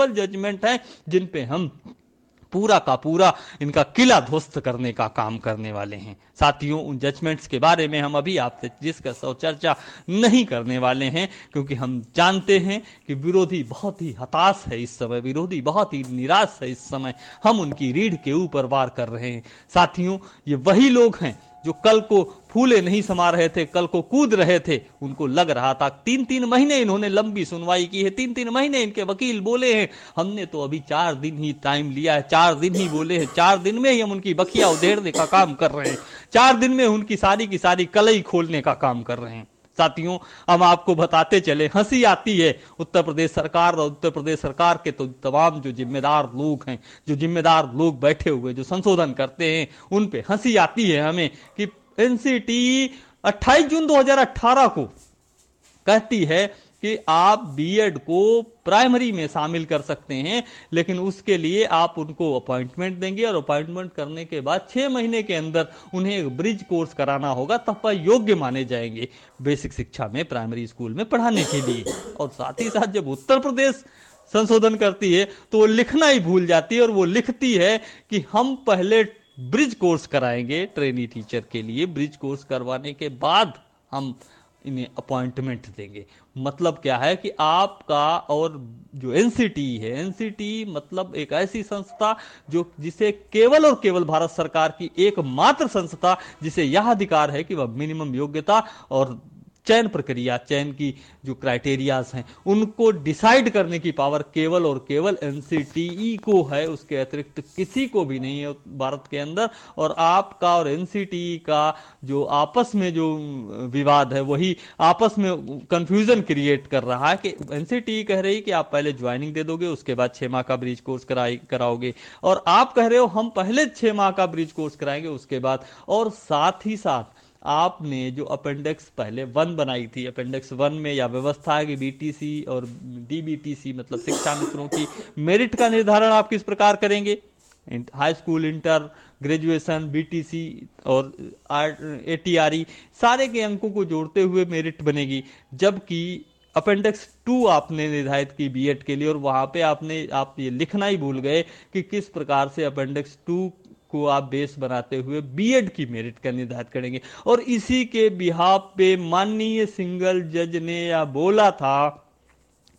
judgement है जिन पे हम पूरा का पूरा इनका किला ध्वस्त करने का काम करने वाले हैं साथियों उन जजमेंट्स के बारे में हम अभी आपसे जिसका सौ चर्चा नहीं करने वाले हैं क्योंकि हम जानते हैं कि विरोधी बहुत ही हताश है इस समय विरोधी बहुत ही निराश है इस समय हम उनकी रीढ़ के ऊपर वार कर रहे हैं साथियों ये वही लोग हैं जो कल को फूले नहीं समा रहे थे कल को कूद रहे थे उनको लग रहा था तीन तीन महीने इन्होंने लंबी सुनवाई की है तीन तीन महीने इनके वकील बोले हैं हमने तो अभी चार दिन ही टाइम लिया है चार दिन ही बोले हैं चार दिन में ही हम उनकी बखिया उधेड़ने का काम कर रहे हैं चार दिन में उनकी सारी की सारी कलई खोलने का काम कर रहे हैं साथियों हम आपको बताते चले हंसी आती है उत्तर प्रदेश सरकार और उत्तर प्रदेश सरकार के तो तमाम जो जिम्मेदार लोग हैं जो जिम्मेदार लोग बैठे हुए जो संशोधन करते हैं उन पे हंसी आती है हमें कि एनसीटी 28 जून 2018 को कहती है कि आप बीएड को प्राइमरी में शामिल कर सकते हैं लेकिन उसके लिए आप उनको अपॉइंटमेंट देंगे और अपॉइंटमेंट करने के बाद छः महीने के अंदर उन्हें एक ब्रिज कोर्स कराना होगा तब पर योग्य माने जाएंगे बेसिक शिक्षा में प्राइमरी स्कूल में पढ़ाने के लिए और साथ ही साथ जब उत्तर प्रदेश संशोधन करती है तो वो लिखना ही भूल जाती है और वो लिखती है कि हम पहले ब्रिज कोर्स कराएंगे ट्रेनी टीचर के लिए ब्रिज कोर्स करवाने के बाद हम इन्हें अपॉइंटमेंट देंगे मतलब क्या है कि आपका और जो एनसीटी है एनसीटी मतलब एक ऐसी संस्था जो जिसे केवल और केवल भारत सरकार की एकमात्र संस्था जिसे यह अधिकार है कि वह मिनिमम योग्यता और चयन प्रक्रिया चयन की जो क्राइटेरियाज हैं उनको डिसाइड करने की पावर केवल और केवल एनसीटीई e को है उसके अतिरिक्त किसी को भी नहीं है भारत के अंदर और आपका और एनसीटीई e का जो आपस में जो विवाद है वही आपस में कंफ्यूजन क्रिएट कर रहा है कि एनसीटीई e कह रही कि आप पहले ज्वाइनिंग दे दोगे उसके बाद छह माह का ब्रिज कोर्स कराई कराओगे और आप कह रहे हो हम पहले छह माह का ब्रिज कोर्स कराएंगे उसके बाद और साथ ही साथ आपने जो अपेंडिक्स पहले वन बनाई थी अपेंडिक्स वन में या व्यवस्था की बीटीसी और डीबीटीसी मतलब शिक्षा मित्रों की मेरिट का निर्धारण आप किस प्रकार करेंगे high school inter graduation BTC और एटीआरई e, सारे के अंकों को जोड़ते हुए मेरिट बनेगी जबकि अपेंडिक्स टू आपने निर्धारित की बीएड के लिए और वहां पे आपने आप ये लिखना ही भूल गए कि किस प्रकार से अपेंडिक्स टू को आप बेस बनाते हुए बीएड की मेरिट का निर्धारित करेंगे और इसी के बिहाब पे माननीय सिंगल जज ने यह बोला था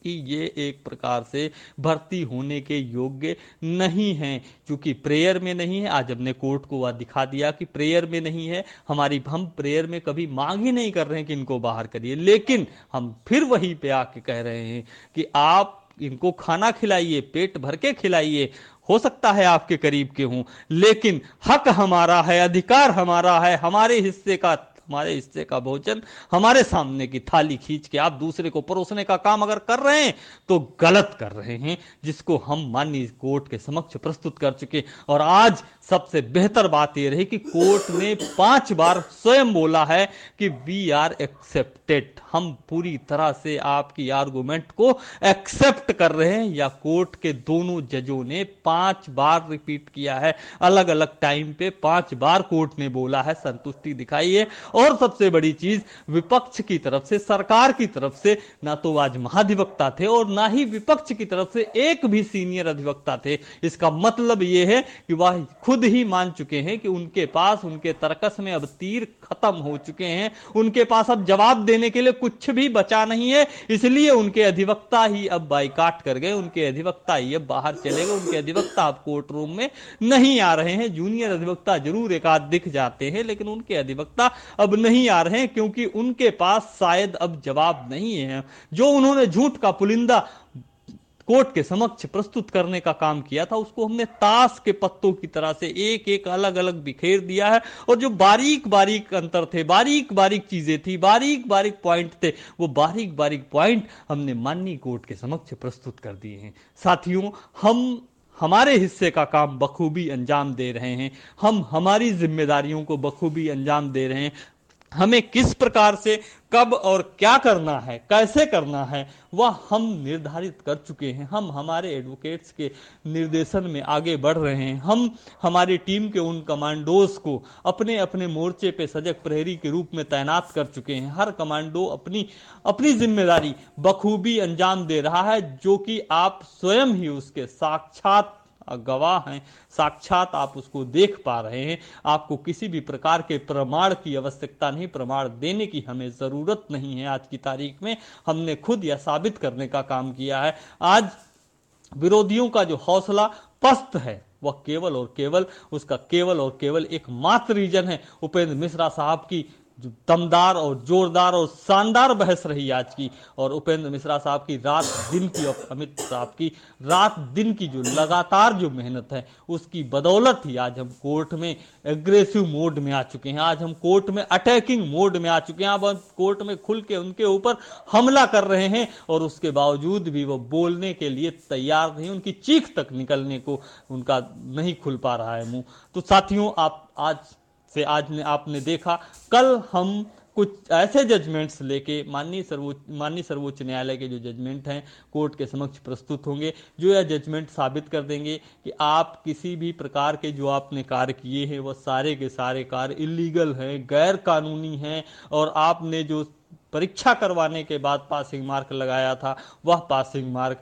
कि ये एक प्रकार से भर्ती होने के योग्य नहीं है क्योंकि प्रेयर में नहीं है आज हमने कोर्ट को वह दिखा दिया कि प्रेयर में नहीं है हमारी हम प्रेयर में कभी मांग ही नहीं कर रहे हैं कि इनको बाहर करिए लेकिन हम फिर वहीं पे आके कह रहे हैं कि आप इनको खाना खिलाइए पेट भर के खिलाइए हो सकता है आपके करीब के हों लेकिन हक हमारा है अधिकार हमारा है हमारे हिस्से का हमारे हिस्से का भोजन हमारे सामने की थाली खींच के आप दूसरे को परोसने का काम अगर कर रहे हैं तो गलत कर रहे हैं जिसको हम माननीय कोर्ट के समक्ष प्रस्तुत कर चुके और आज सबसे बेहतर बात यह रही कि कोर्ट ने पांच बार स्वयं बोला है कि वी आर एक्सेप्टेड हम पूरी तरह से आपकी आर्गुमेंट को एक्सेप्ट कर रहे हैं या कोर्ट के दोनों जजों ने पांच बार रिपीट किया है अलग अलग टाइम पे पांच बार कोर्ट ने बोला है संतुष्टि दिखाई है और सबसे बड़ी चीज विपक्ष की तरफ से सरकार की तरफ से ना तो आज महाधिवक्ता थे और ना ही विपक्ष की तरफ से एक भी सीनियर अधिवक्ता थे इसका मतलब यह है कि वह खुद खुद ही मान चुके हैं कि उनके पास उनके तर्कस में अब तीर खत्म हो चुके हैं उनके पास अब जवाब देने के लिए कुछ भी बचा नहीं है इसलिए उनके अधिवक्ता ही अब बाइकाट कर गए उनके अधिवक्ता ही अब बाहर चले गए उनके अधिवक्ता अब कोर्ट रूम में नहीं आ रहे हैं जूनियर अधिवक्ता जरूर एक आध दिख जाते हैं लेकिन उनके अधिवक्ता अब नहीं आ रहे हैं क्योंकि उनके पास शायद अब जवाब नहीं है जो उन्होंने झूठ का पुलिंदा कोर्ट के समक्ष प्रस्तुत करने का काम किया था उसको हमने ताश के पत्तों की तरह से एक एक अलग अलग बिखेर दिया है और जो बारीक बारीक अंतर थे बारीक बारीक चीजें थी बारीक बारीक पॉइंट थे वो बारीक बारीक पॉइंट हमने माननीय कोर्ट के समक्ष प्रस्तुत कर दिए हैं साथियों हम हमारे हिस्से का काम बखूबी अंजाम दे रहे हैं हम हमारी जिम्मेदारियों को बखूबी अंजाम दे रहे हैं हमें किस प्रकार से कब और क्या करना है कैसे करना है वह हम निर्धारित कर चुके हैं हम हमारे एडवोकेट्स के निर्देशन में आगे बढ़ रहे हैं हम हमारी टीम के उन कमांडोज को अपने अपने मोर्चे पे सजग प्रहरी के रूप में तैनात कर चुके हैं हर कमांडो अपनी अपनी जिम्मेदारी बखूबी अंजाम दे रहा है जो कि आप स्वयं ही उसके साक्षात गवाह हैं साक्षात आप उसको देख पा रहे हैं आपको किसी भी प्रकार के प्रमाण की आवश्यकता नहीं प्रमाण देने की हमें ज़रूरत नहीं है आज की तारीख में हमने खुद यह साबित करने का काम किया है आज विरोधियों का जो हौसला पस्त है वह केवल और केवल उसका केवल और केवल एकमात्र रीजन है उपेंद्र मिश्रा साहब की दमदार और जोरदार और शानदार बहस रही आज की और उपेंद्र मिश्रा साहब की रात दिन की और अमित साहब की रात दिन की जो लगातार जो मेहनत है उसकी बदौलत ही आज हम कोर्ट में एग्रेसिव मोड में आ चुके हैं आज हम कोर्ट में अटैकिंग मोड में आ चुके हैं अब हम कोर्ट में खुल के उनके ऊपर हमला कर रहे हैं और उसके बावजूद भी वो बोलने के लिए तैयार नहीं उनकी चीख तक निकलने को उनका नहीं खुल पा रहा है मुंह तो साथियों आप आज से आज आपने देखा कल हम कुछ ऐसे जजमेंट्स लेके माननीय सर्वोच्च माननीय सर्वोच्च न्यायालय के जो जजमेंट हैं कोर्ट के समक्ष प्रस्तुत होंगे जो यह जजमेंट साबित कर देंगे कि आप किसी भी प्रकार के जो आपने कार्य किए हैं वह सारे के सारे कार्य इलीगल हैं गैर कानूनी हैं और आपने जो परीक्षा करवाने के बाद पासिंग मार्क लगाया था वह पासिंग मार्क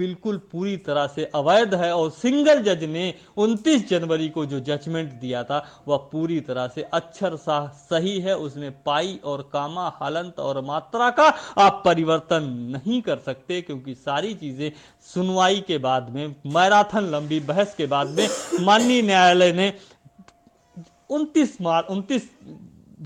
बिल्कुल पूरी तरह से अवैध है और सिंगल जज ने 29 जनवरी को जो जजमेंट दिया था वह पूरी तरह से अक्षरशाह सही है उसमें पाई और कामा हालंत और मात्रा का आप परिवर्तन नहीं कर सकते क्योंकि सारी चीजें सुनवाई के बाद में मैराथन लंबी बहस के बाद में माननीय न्यायालय ने 29 मार्च उनतीस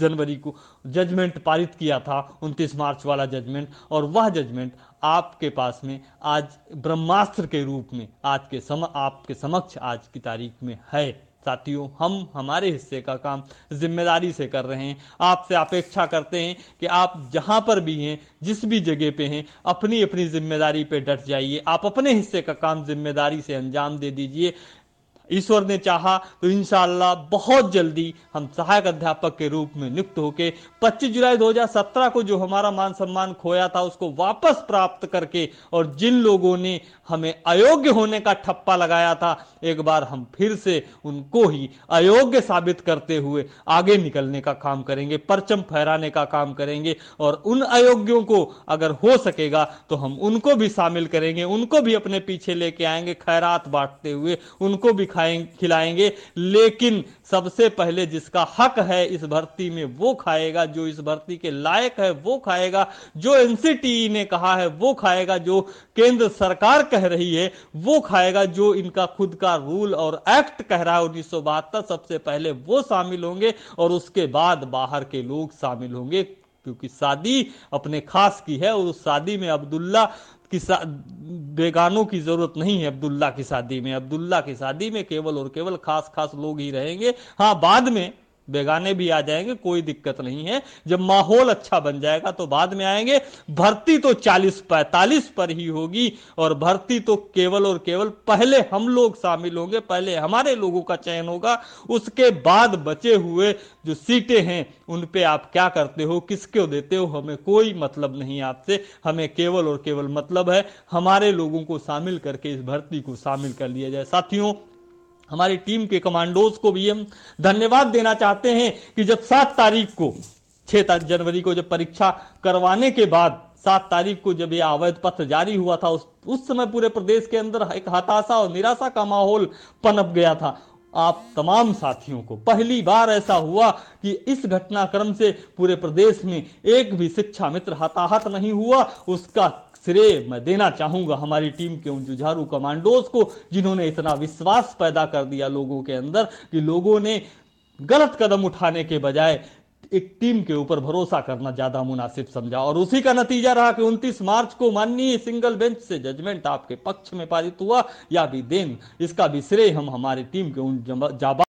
जनवरी को जजमेंट पारित किया था 29 मार्च वाला जजमेंट और वह जजमेंट आपके पास में आज ब्रह्मास्त्र के रूप में आज के सम आपके समक्ष आज की तारीख में है साथियों हम हमारे हिस्से का काम जिम्मेदारी से कर रहे हैं आपसे अपेक्षा करते हैं कि आप जहां पर भी हैं जिस भी जगह पे हैं अपनी अपनी जिम्मेदारी पे डट जाइए आप अपने हिस्से का काम जिम्मेदारी से अंजाम दे दीजिए ईश्वर ने चाहा तो इनशाला बहुत जल्दी हम सहायक अध्यापक के रूप में नियुक्त होके 25 जुलाई 2017 को जो हमारा मान सम्मान खोया था उसको वापस प्राप्त करके और जिन लोगों ने हमें अयोग्य होने का ठप्पा लगाया था एक बार हम फिर से उनको ही अयोग्य साबित करते हुए आगे निकलने का काम करेंगे परचम फहराने का काम करेंगे और उन अयोग्यों को अगर हो सकेगा तो हम उनको भी शामिल करेंगे उनको भी अपने पीछे लेके आएंगे खैरात बांटते हुए उनको भी खाएंगे खिलाएंगे लेकिन सबसे पहले जिसका हक है इस भर्ती में वो खाएगा जो इस भर्ती के लायक है वो खाएगा जो एनसीटीई ने कहा है वो खाएगा जो केंद्र सरकार कह रही है वो खाएगा जो इनका खुद का रूल और एक्ट कह रहा है उन्नीस सबसे पहले वो शामिल होंगे और उसके बाद बाहर के लोग शामिल होंगे क्योंकि शादी अपने खास की है और उस शादी में अब्दुल्ला बेगानों की जरूरत नहीं है अब्दुल्ला की शादी में अब्दुल्ला की शादी में केवल और केवल खास खास लोग ही रहेंगे हाँ बाद में बेगाने भी आ जाएंगे कोई दिक्कत नहीं है जब माहौल अच्छा बन जाएगा तो बाद में आएंगे भर्ती तो 40-45 पर ही होगी और भर्ती तो केवल और केवल पहले हम लोग शामिल होंगे पहले हमारे लोगों का चयन होगा उसके बाद बचे हुए जो सीटें हैं उन पे आप क्या करते हो किसको देते हो हमें कोई मतलब नहीं आपसे हमें केवल और केवल मतलब है हमारे लोगों को शामिल करके इस भर्ती को शामिल कर लिया जाए साथियों हमारी टीम के कमांडोज को भी हम धन्यवाद देना चाहते हैं कि जब सात तारीख को छह जनवरी को जब परीक्षा करवाने के बाद सात तारीख को जब ये अवैध पत्र जारी हुआ था उस उस समय पूरे प्रदेश के अंदर एक हताशा और निराशा का माहौल पनप गया था आप तमाम साथियों को पहली बार ऐसा हुआ कि इस घटनाक्रम से पूरे प्रदेश में एक भी शिक्षा मित्र हताहत नहीं हुआ उसका श्रेय मैं देना चाहूंगा हमारी टीम के उन जुझारू कमांडोज को जिन्होंने इतना विश्वास पैदा कर दिया लोगों के अंदर कि लोगों ने गलत कदम उठाने के बजाय एक टीम के ऊपर भरोसा करना ज्यादा मुनासिब समझा और उसी का नतीजा रहा कि 29 मार्च को माननीय सिंगल बेंच से जजमेंट आपके पक्ष में पारित हुआ या भी देन इसका भी श्रेय हम हमारी टीम के उन जाबा